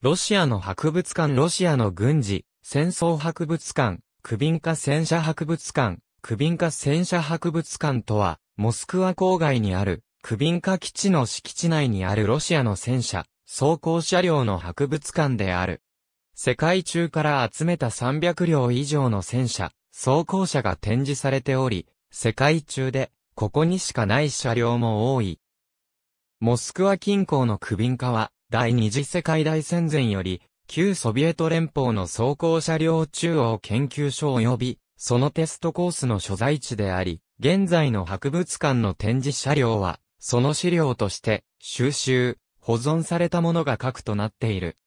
ロシアの博物館ロシアの軍事、戦争博物館、クビンカ戦車博物館、クビンカ戦車博物館とは、モスクワ郊外にある、クビンカ基地の敷地内にあるロシアの戦車、装甲車両の博物館である。世界中から集めた300両以上の戦車、装甲車が展示されており、世界中で、ここにしかない車両も多い。モスクワ近郊のクビンカは、第二次世界大戦前より、旧ソビエト連邦の装甲車両中央研究所及び、そのテストコースの所在地であり、現在の博物館の展示車両は、その資料として、収集、保存されたものが核となっている。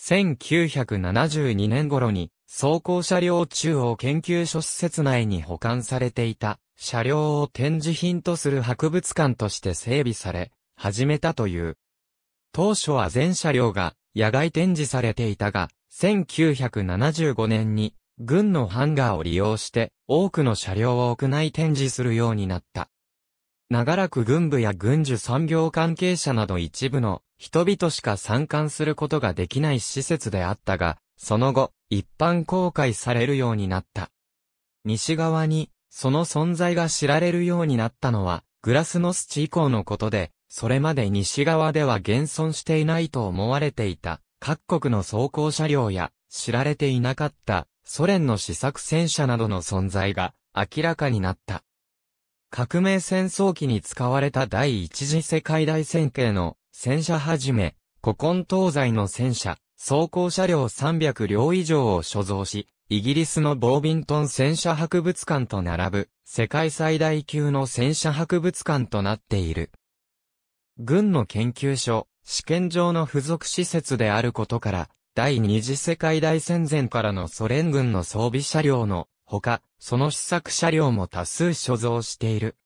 1972年頃に、装甲車両中央研究所施設内に保管されていた、車両を展示品とする博物館として整備され、始めたという。当初は全車両が野外展示されていたが、1975年に軍のハンガーを利用して多くの車両を屋内展示するようになった。長らく軍部や軍需産業関係者など一部の人々しか参観することができない施設であったが、その後、一般公開されるようになった。西側に、その存在が知られるようになったのは、グラスノスチ以降のことで、それまで西側では現存していないと思われていた、各国の装甲車両や、知られていなかった、ソ連の試作戦車などの存在が、明らかになった。革命戦争期に使われた第一次世界大戦系の戦車はじめ、古今東西の戦車、装甲車両300両以上を所蔵し、イギリスのボービントン戦車博物館と並ぶ、世界最大級の戦車博物館となっている。軍の研究所、試験場の付属施設であることから、第二次世界大戦前からのソ連軍の装備車両のほか、その試作車両も多数所蔵している。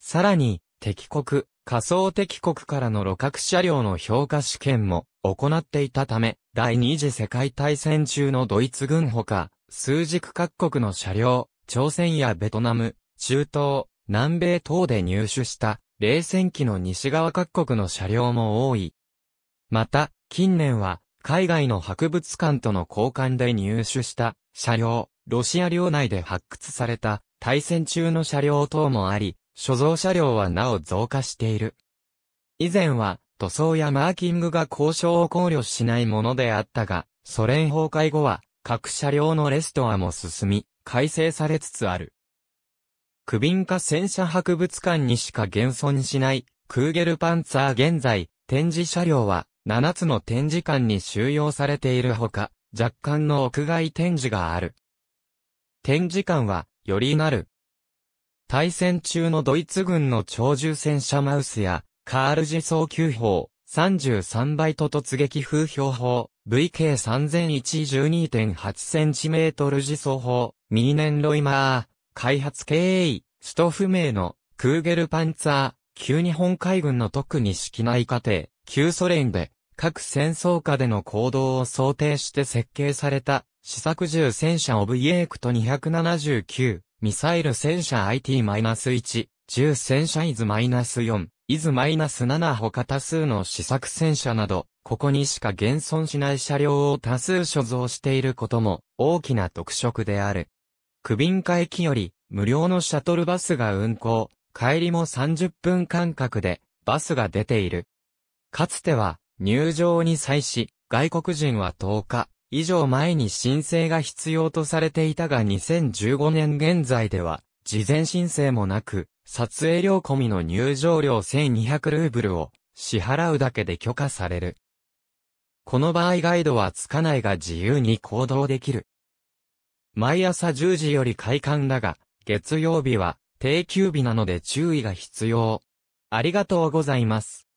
さらに、敵国、仮想敵国からの路角車両の評価試験も行っていたため、第二次世界大戦中のドイツ軍ほか、数軸各国の車両、朝鮮やベトナム、中東、南米等で入手した冷戦機の西側各国の車両も多い。また、近年は海外の博物館との交換で入手した車両、ロシア領内で発掘された対戦中の車両等もあり、所蔵車両はなお増加している。以前は塗装やマーキングが交渉を考慮しないものであったが、ソ連崩壊後は各車両のレストアも進み、改正されつつある。クビンカ戦車博物館にしか現存しない、クーゲルパンツァー現在、展示車両は、7つの展示館に収容されているほか、若干の屋外展示がある。展示館は、よりなる。対戦中のドイツ軍の長寿戦車マウスや、カールジ走急砲、33イト突撃風評砲、v k 3 0 1 1 2 8トル自走砲、ミーネンロイマー、開発経営、首都不明の、クーゲルパンツァー、旧日本海軍の特に式内過程、旧ソ連で、各戦争下での行動を想定して設計された、試作銃戦車オブイエークト279、ミサイル戦車 IT-1、銃戦車イズ -4、イズ -7 他多数の試作戦車など、ここにしか現存しない車両を多数所蔵していることも大きな特色である。区便会駅より無料のシャトルバスが運行、帰りも30分間隔でバスが出ている。かつては入場に際し、外国人は10日以上前に申請が必要とされていたが2015年現在では、事前申請もなく、撮影料込みの入場料1200ルーブルを支払うだけで許可される。この場合ガイドはつかないが自由に行動できる。毎朝10時より開館だが、月曜日は定休日なので注意が必要。ありがとうございます。